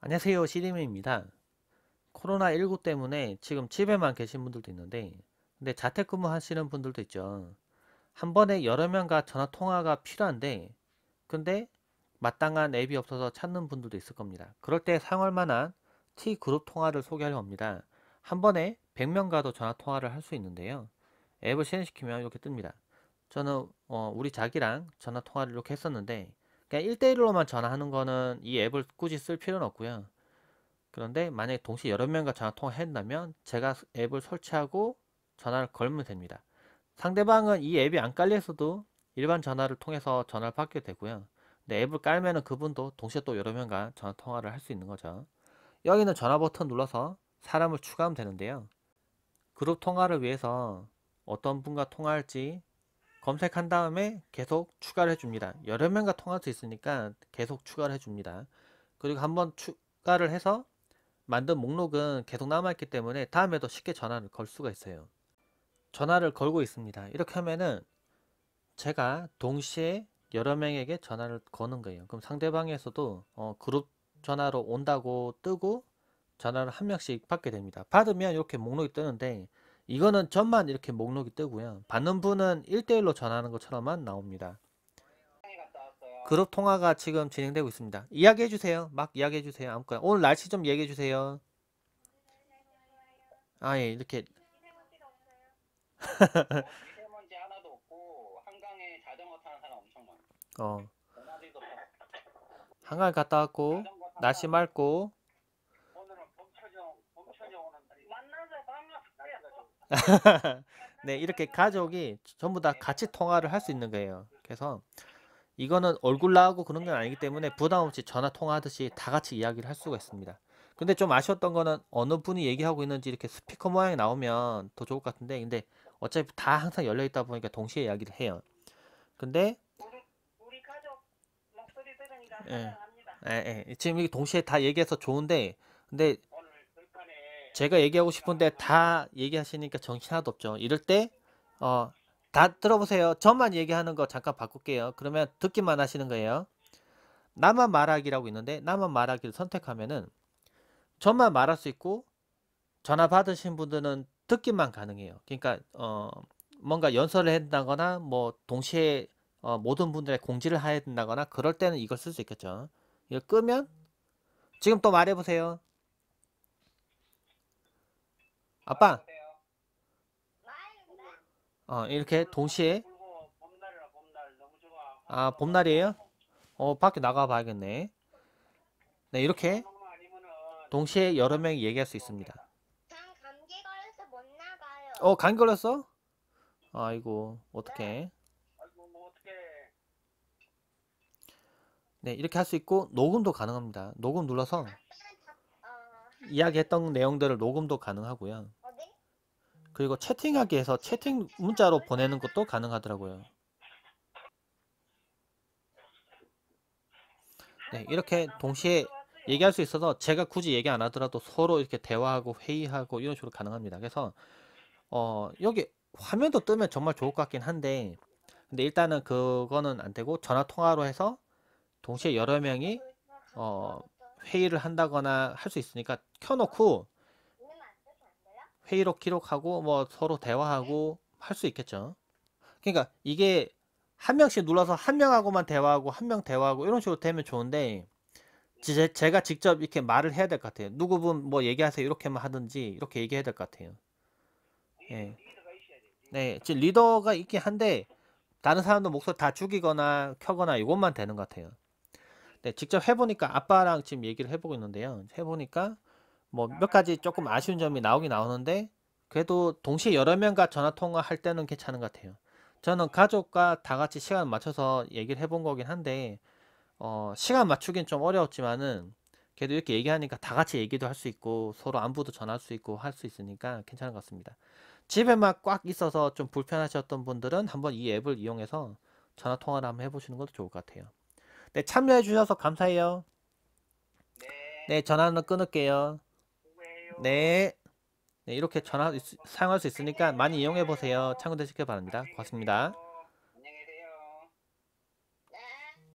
안녕하세요 시리미입니다 코로나19 때문에 지금 집에만 계신 분들도 있는데 근데 자택근무 하시는 분들도 있죠 한 번에 여러 명과 전화통화가 필요한데 근데 마땅한 앱이 없어서 찾는 분들도 있을 겁니다 그럴 때 사용할 만한 T그룹 통화를 소개하려 합니다 한 번에 100명과도 전화통화를 할 수 있는데요 앱을 실행시키면 이렇게 뜹니다 저는 어, 우리 자기랑 전화통화를 이렇게 했었는데 그냥 1대1로만 전화하는 거는 이 앱을 굳이 쓸 필요는 없고요. 그런데 만약에 동시에 여러 명과 전화 통화했다면 제가 앱을 설치하고 전화를 걸면 됩니다. 상대방은 이 앱이 안 깔려서도 일반 전화를 통해서 전화를 받게 되고요. 근데 앱을 깔면 그분도 동시에 또 여러 명과 전화 통화를 할 수 있는 거죠. 여기는 전화 버튼 눌러서 사람을 추가하면 되는데요. 그룹 통화를 위해서 어떤 분과 통화할지 검색한 다음에 계속 추가를 해줍니다. 여러 명과 통할 수 있으니까 계속 추가를 해줍니다. 그리고 한번 추가를 해서 만든 목록은 계속 남아있기 때문에 다음에도 쉽게 전화를 걸 수가 있어요. 전화를 걸고 있습니다. 이렇게 하면은 제가 동시에 여러 명에게 전화를 거는 거예요. 그럼 상대방에서도 어, 그룹 전화로 온다고 뜨고 전화를 한 명씩 받게 됩니다. 받으면 이렇게 목록이 뜨는데 이거는 전만 이렇게 목록이 뜨고요. 받는 분은 1대1로 전하는 것처럼만 나옵니다. 그룹 통화가 지금 진행되고 있습니다. 이야기해 주세요. 막 이야기해 주세요. 아무거나. 오늘 날씨 좀 얘기해 주세요. 아, 예, 이렇게. 어. 어. 한강 갔다 왔고, 날씨 맑고, 네, 이렇게 가족이 전부 다 같이 통화를 할 수 있는 거예요. 그래서 이거는 얼굴 나오고 그런 건 아니기 때문에 부담 없이 전화 통화하듯이 다 같이 이야기를 할 수가 있습니다. 근데 좀 아쉬웠던 거는 어느 분이 얘기하고 있는지 이렇게 스피커 모양이 나오면 더 좋을 것 같은데 근데 어차피 다 항상 열려 있다 보니까 동시에 이야기를 해요. 근데 우리, 우리 가족 목소리 들으니까 예, 예, 예. 지금 이게 동시에 다 얘기해서 좋은데 근데 제가 얘기하고 싶은데 다 얘기하시니까 정신 하나도 없죠. 이럴 때 어, 다 들어보세요. 저만 얘기하는 거 잠깐 바꿀게요. 그러면 듣기만 하시는 거예요. 나만 말하기라고 있는데 나만 말하기를 선택하면은 저만 말할 수 있고 전화 받으신 분들은 듣기만 가능해요. 그러니까 어, 뭔가 연설을 한다거나 뭐 동시에 어, 모든 분들의 공지를 해야 된다거나 그럴 때는 이걸 쓸 수 있겠죠. 이걸 끄면 지금 또 말해보세요. 아빠. 어, 이렇게 동시에. 아, 봄날이에요? 어, 밖에 나가 봐야겠네. 네, 이렇게 동시에 여러 명이 얘기할 수 있습니다. 어, 감기 걸렸어? 아이고, 어떡해. 네, 뭐 네 이렇게 할 수 있고 녹음도 가능합니다. 녹음 눌러서 어. 이야기했던 내용들을 녹음도 가능하고요. 그리고 채팅하기 해서 채팅 문자로 보내는 것도 가능하더라고요. 네, 이렇게 동시에 얘기할 수 있어서 제가 굳이 얘기 안 하더라도 서로 이렇게 대화하고 회의하고 이런 식으로 가능합니다. 그래서 어, 여기 화면도 뜨면 정말 좋을 것 같긴 한데 근데 일단은 그거는 안 되고 전화 통화로 해서 동시에 여러 명이 어, 회의를 한다거나 할 수 있으니까 켜놓고 회의록 기록하고 뭐 서로 대화하고 할 수 있겠죠. 그러니까 이게 한 명씩 눌러서 한 명하고만 대화하고 한 명 대화하고 이런 식으로 되면 좋은데 제, 제가 직접 이렇게 말을 해야 될 것 같아요. 누구분 뭐 얘기하세요 이렇게만 하든지 이렇게 얘기해야 될 것 같아요. 예. 네, 지금 리더가 있긴 한데 다른 사람도 목소리 다 죽이거나 켜거나 이것만 되는 것 같아요. 네, 직접 해보니까 아빠랑 지금 얘기를 해보고 있는데요. 해보니까 뭐몇 가지 조금 아쉬운 점이 나오긴 나오는데 그래도 동시에 여러 명과 전화 통화할 때는 괜찮은 것 같아요. 저는 가족과 다 같이 시간 맞춰서 얘기를 해본 거긴 한데 어, 시간 맞추긴 좀 어려웠지만은 그래도 이렇게 얘기하니까 다 같이 얘기도 할 수 있고 서로 안부도 전할 수 있고 할 수 있으니까 괜찮은 것 같습니다. 집에만 꽉 있어서 좀 불편하셨던 분들은 한번 이 앱을 이용해서 전화 통화를 한번 해보시는 것도 좋을 것 같아요. 네 참여해 주셔서 감사해요. 네, 네 전화는 끊을게요. 네. 네 이렇게 전화 사용할 수 있으니까 많이 이용해 보세요. 참고되시길 바랍니다. 고맙습니다.